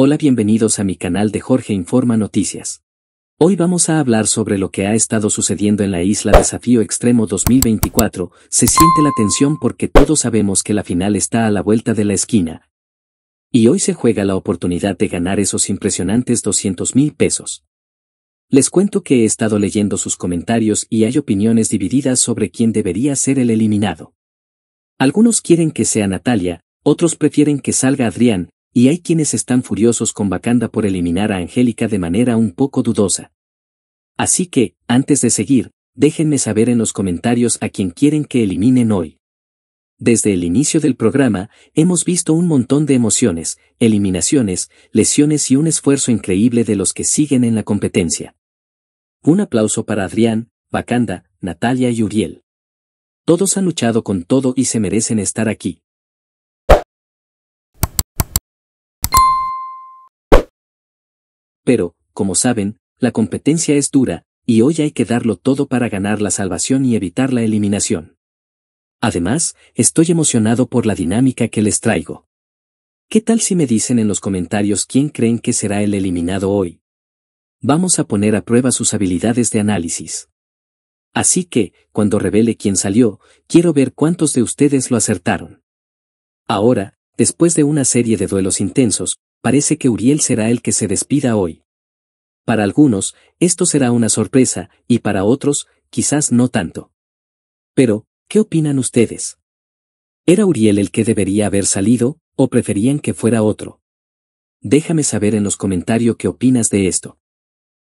Hola bienvenidos a mi canal de Jorge Informa Noticias. Hoy vamos a hablar sobre lo que ha estado sucediendo en la isla Desafío Extremo 2024, se siente la tensión porque todos sabemos que la final está a la vuelta de la esquina. Y hoy se juega la oportunidad de ganar esos impresionantes 200 mil pesos. Les cuento que he estado leyendo sus comentarios y hay opiniones divididas sobre quién debería ser el eliminado. Algunos quieren que sea Natalia, otros prefieren que salga Adrián, y hay quienes están furiosos con Bacanda por eliminar a Angélica de manera un poco dudosa. Así que, antes de seguir, déjenme saber en los comentarios a quién quieren que eliminen hoy. Desde el inicio del programa, hemos visto un montón de emociones, eliminaciones, lesiones y un esfuerzo increíble de los que siguen en la competencia. Un aplauso para Adrián, Bacanda, Natalia y Uriel. Todos han luchado con todo y se merecen estar aquí. pero, como saben, la competencia es dura, y hoy hay que darlo todo para ganar la salvación y evitar la eliminación. Además, estoy emocionado por la dinámica que les traigo. ¿Qué tal si me dicen en los comentarios quién creen que será el eliminado hoy? Vamos a poner a prueba sus habilidades de análisis. Así que, cuando revele quién salió, quiero ver cuántos de ustedes lo acertaron. Ahora, después de una serie de duelos intensos, parece que Uriel será el que se despida hoy. Para algunos, esto será una sorpresa, y para otros, quizás no tanto. Pero, ¿qué opinan ustedes? ¿Era Uriel el que debería haber salido, o preferían que fuera otro? Déjame saber en los comentarios qué opinas de esto.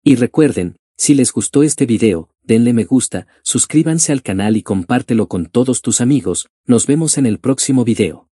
Y recuerden, si les gustó este video, denle me gusta, suscríbanse al canal y compártelo con todos tus amigos, nos vemos en el próximo video.